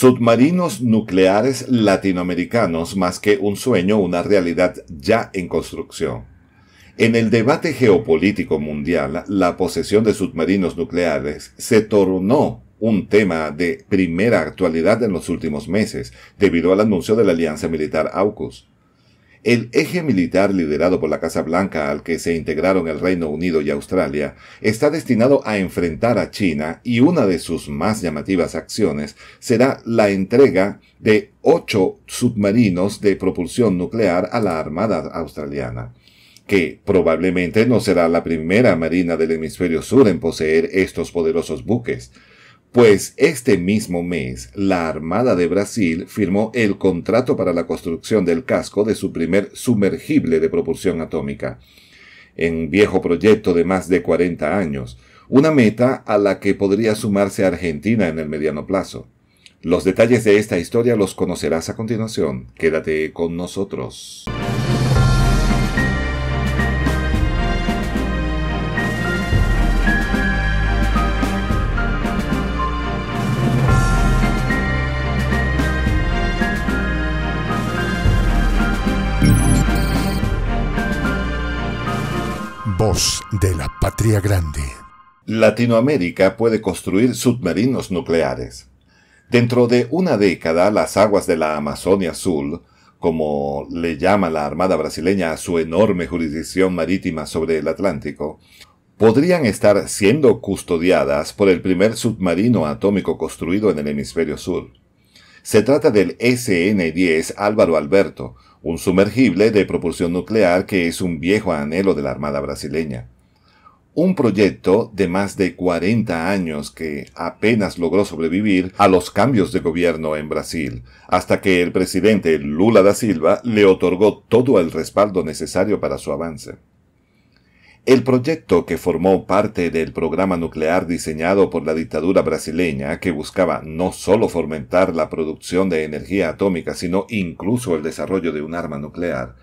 Submarinos nucleares latinoamericanos más que un sueño, una realidad ya en construcción. En el debate geopolítico mundial, la posesión de submarinos nucleares se tornó un tema de primera actualidad en los últimos meses, debido al anuncio de la alianza militar AUKUS. El eje militar liderado por la Casa Blanca al que se integraron el Reino Unido y Australia está destinado a enfrentar a China y una de sus más llamativas acciones será la entrega de ocho submarinos de propulsión nuclear a la Armada australiana que probablemente no será la primera marina del hemisferio sur en poseer estos poderosos buques pues este mismo mes la Armada de Brasil firmó el contrato para la construcción del casco de su primer sumergible de propulsión atómica, en viejo proyecto de más de 40 años, una meta a la que podría sumarse Argentina en el mediano plazo. Los detalles de esta historia los conocerás a continuación. Quédate con nosotros. de la patria grande. Latinoamérica puede construir submarinos nucleares. Dentro de una década, las aguas de la Amazonia Sur, como le llama la Armada brasileña a su enorme jurisdicción marítima sobre el Atlántico, podrían estar siendo custodiadas por el primer submarino atómico construido en el hemisferio sur. Se trata del SN-10 Álvaro Alberto, un sumergible de propulsión nuclear que es un viejo anhelo de la Armada brasileña. Un proyecto de más de 40 años que apenas logró sobrevivir a los cambios de gobierno en Brasil, hasta que el presidente Lula da Silva le otorgó todo el respaldo necesario para su avance. El proyecto que formó parte del programa nuclear diseñado por la dictadura brasileña, que buscaba no solo fomentar la producción de energía atómica, sino incluso el desarrollo de un arma nuclear,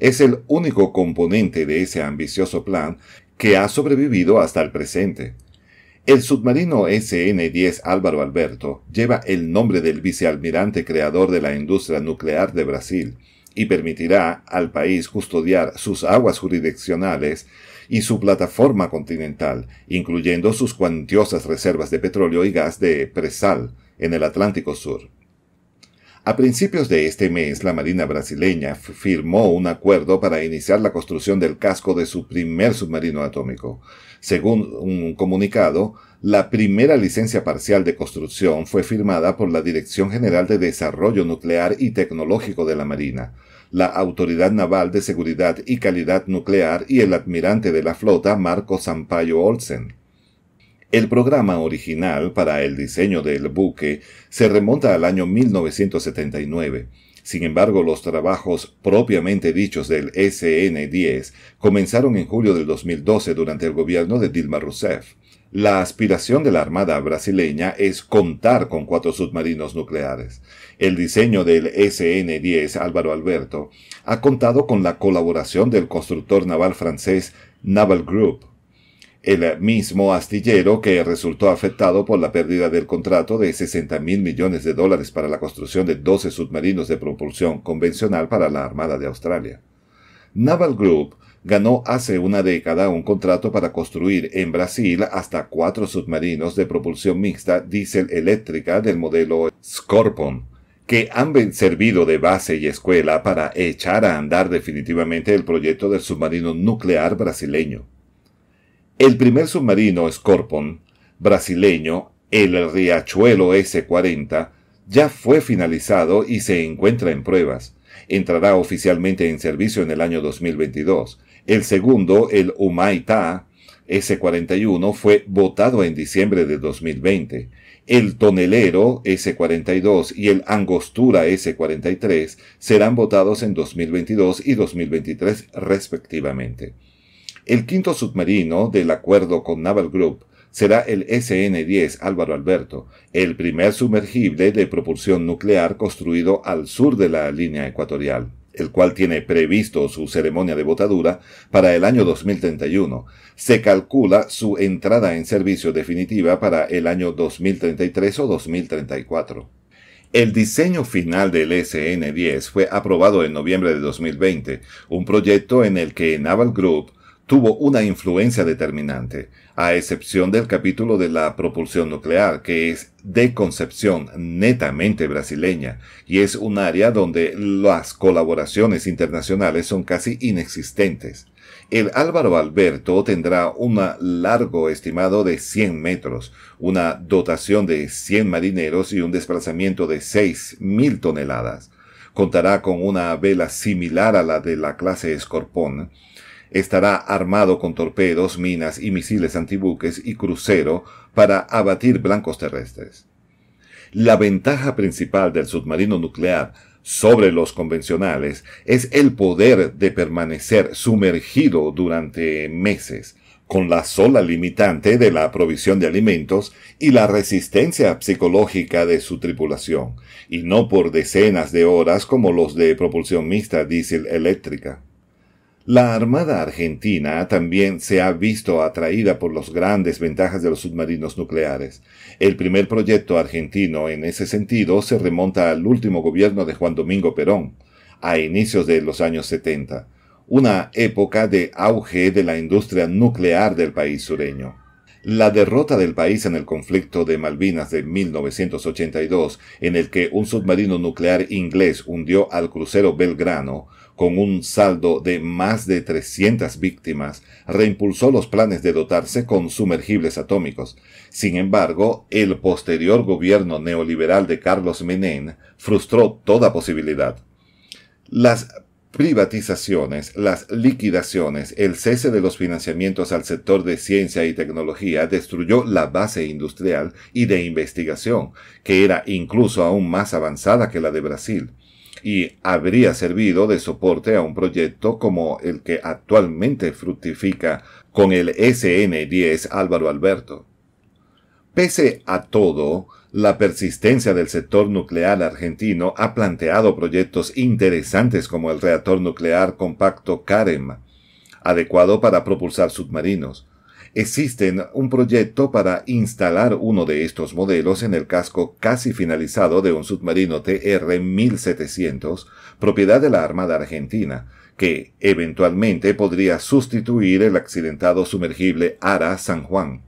es el único componente de ese ambicioso plan que ha sobrevivido hasta el presente. El submarino SN-10 Álvaro Alberto lleva el nombre del vicealmirante creador de la industria nuclear de Brasil y permitirá al país custodiar sus aguas jurisdiccionales y su plataforma continental, incluyendo sus cuantiosas reservas de petróleo y gas de Presal en el Atlántico Sur. A principios de este mes, la Marina brasileña firmó un acuerdo para iniciar la construcción del casco de su primer submarino atómico. Según un comunicado, la primera licencia parcial de construcción fue firmada por la Dirección General de Desarrollo Nuclear y Tecnológico de la Marina, la Autoridad Naval de Seguridad y Calidad Nuclear y el admirante de la flota Marco Sampaio Olsen. El programa original para el diseño del buque se remonta al año 1979. Sin embargo, los trabajos propiamente dichos del SN-10 comenzaron en julio del 2012 durante el gobierno de Dilma Rousseff. La aspiración de la Armada brasileña es contar con cuatro submarinos nucleares. El diseño del SN-10 Álvaro Alberto ha contado con la colaboración del constructor naval francés Naval Group, el mismo astillero que resultó afectado por la pérdida del contrato de 60 mil millones de dólares para la construcción de 12 submarinos de propulsión convencional para la Armada de Australia. Naval Group ganó hace una década un contrato para construir en Brasil hasta cuatro submarinos de propulsión mixta diésel eléctrica del modelo Scorpion, que han servido de base y escuela para echar a andar definitivamente el proyecto del submarino nuclear brasileño. El primer submarino Scorpion brasileño, el Riachuelo S-40, ya fue finalizado y se encuentra en pruebas entrará oficialmente en servicio en el año 2022. El segundo, el Humaitá S41, fue votado en diciembre de 2020. El Tonelero S42 y el Angostura S43 serán votados en 2022 y 2023 respectivamente. El quinto submarino del acuerdo con Naval Group será el SN-10 Álvaro Alberto, el primer sumergible de propulsión nuclear construido al sur de la línea ecuatorial el cual tiene previsto su ceremonia de botadura para el año 2031. Se calcula su entrada en servicio definitiva para el año 2033 o 2034. El diseño final del SN-10 fue aprobado en noviembre de 2020, un proyecto en el que Naval Group tuvo una influencia determinante, a excepción del capítulo de la propulsión nuclear, que es de concepción netamente brasileña, y es un área donde las colaboraciones internacionales son casi inexistentes. El Álvaro Alberto tendrá un largo estimado de 100 metros, una dotación de 100 marineros y un desplazamiento de 6.000 toneladas. Contará con una vela similar a la de la clase Escorpón, estará armado con torpedos, minas y misiles antibuques y crucero para abatir blancos terrestres. La ventaja principal del submarino nuclear sobre los convencionales es el poder de permanecer sumergido durante meses, con la sola limitante de la provisión de alimentos y la resistencia psicológica de su tripulación, y no por decenas de horas como los de propulsión mixta diésel eléctrica. La Armada Argentina también se ha visto atraída por las grandes ventajas de los submarinos nucleares. El primer proyecto argentino en ese sentido se remonta al último gobierno de Juan Domingo Perón, a inicios de los años 70, una época de auge de la industria nuclear del país sureño. La derrota del país en el conflicto de Malvinas de 1982, en el que un submarino nuclear inglés hundió al crucero Belgrano, con un saldo de más de 300 víctimas, reimpulsó los planes de dotarse con sumergibles atómicos. Sin embargo, el posterior gobierno neoliberal de Carlos Menem frustró toda posibilidad. Las privatizaciones, las liquidaciones, el cese de los financiamientos al sector de ciencia y tecnología destruyó la base industrial y de investigación, que era incluso aún más avanzada que la de Brasil y habría servido de soporte a un proyecto como el que actualmente fructifica con el SN10 Álvaro Alberto. Pese a todo, la persistencia del sector nuclear argentino ha planteado proyectos interesantes como el reactor nuclear compacto CAREM, adecuado para propulsar submarinos, Existen un proyecto para instalar uno de estos modelos en el casco casi finalizado de un submarino TR-1700, propiedad de la Armada Argentina, que eventualmente podría sustituir el accidentado sumergible ARA San Juan.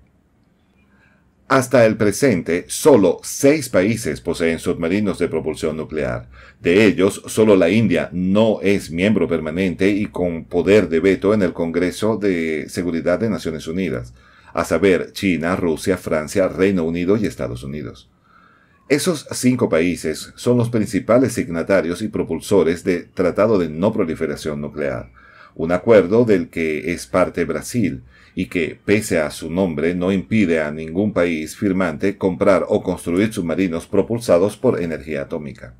Hasta el presente, solo seis países poseen submarinos de propulsión nuclear. De ellos, solo la India no es miembro permanente y con poder de veto en el Congreso de Seguridad de Naciones Unidas, a saber, China, Rusia, Francia, Reino Unido y Estados Unidos. Esos cinco países son los principales signatarios y propulsores del Tratado de No Proliferación Nuclear, un acuerdo del que es parte Brasil, y que, pese a su nombre, no impide a ningún país firmante comprar o construir submarinos propulsados por energía atómica.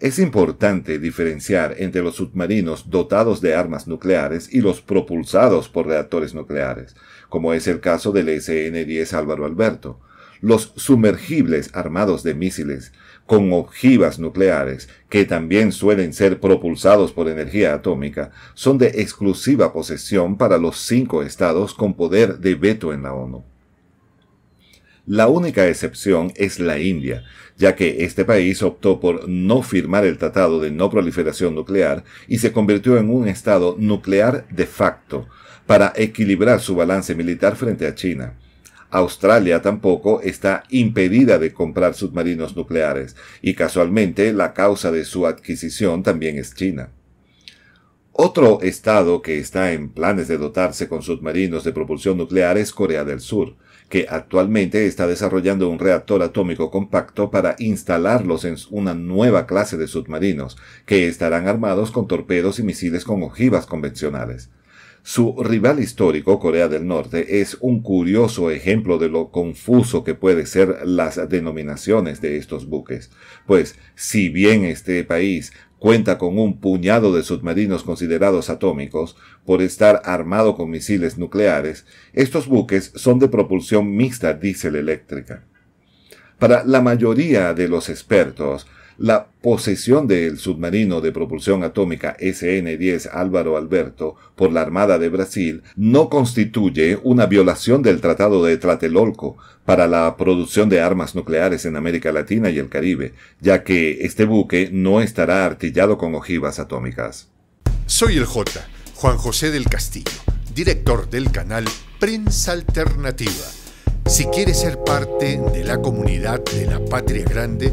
Es importante diferenciar entre los submarinos dotados de armas nucleares y los propulsados por reactores nucleares, como es el caso del SN-10 Álvaro Alberto, los sumergibles armados de misiles, con ojivas nucleares, que también suelen ser propulsados por energía atómica, son de exclusiva posesión para los cinco estados con poder de veto en la ONU. La única excepción es la India, ya que este país optó por no firmar el Tratado de No Proliferación Nuclear y se convirtió en un Estado nuclear de facto, para equilibrar su balance militar frente a China. Australia tampoco está impedida de comprar submarinos nucleares y casualmente la causa de su adquisición también es China. Otro estado que está en planes de dotarse con submarinos de propulsión nuclear es Corea del Sur, que actualmente está desarrollando un reactor atómico compacto para instalarlos en una nueva clase de submarinos, que estarán armados con torpedos y misiles con ojivas convencionales. Su rival histórico, Corea del Norte, es un curioso ejemplo de lo confuso que pueden ser las denominaciones de estos buques, pues si bien este país cuenta con un puñado de submarinos considerados atómicos, por estar armado con misiles nucleares, estos buques son de propulsión mixta diésel eléctrica. Para la mayoría de los expertos, la posesión del submarino de propulsión atómica SN-10 Álvaro Alberto por la Armada de Brasil no constituye una violación del Tratado de Tlatelolco para la producción de armas nucleares en América Latina y el Caribe, ya que este buque no estará artillado con ojivas atómicas. Soy el J, Juan José del Castillo, director del canal Prensa Alternativa. Si quieres ser parte de la comunidad de la Patria Grande,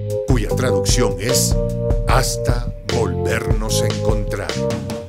traducción es hasta volvernos a encontrar.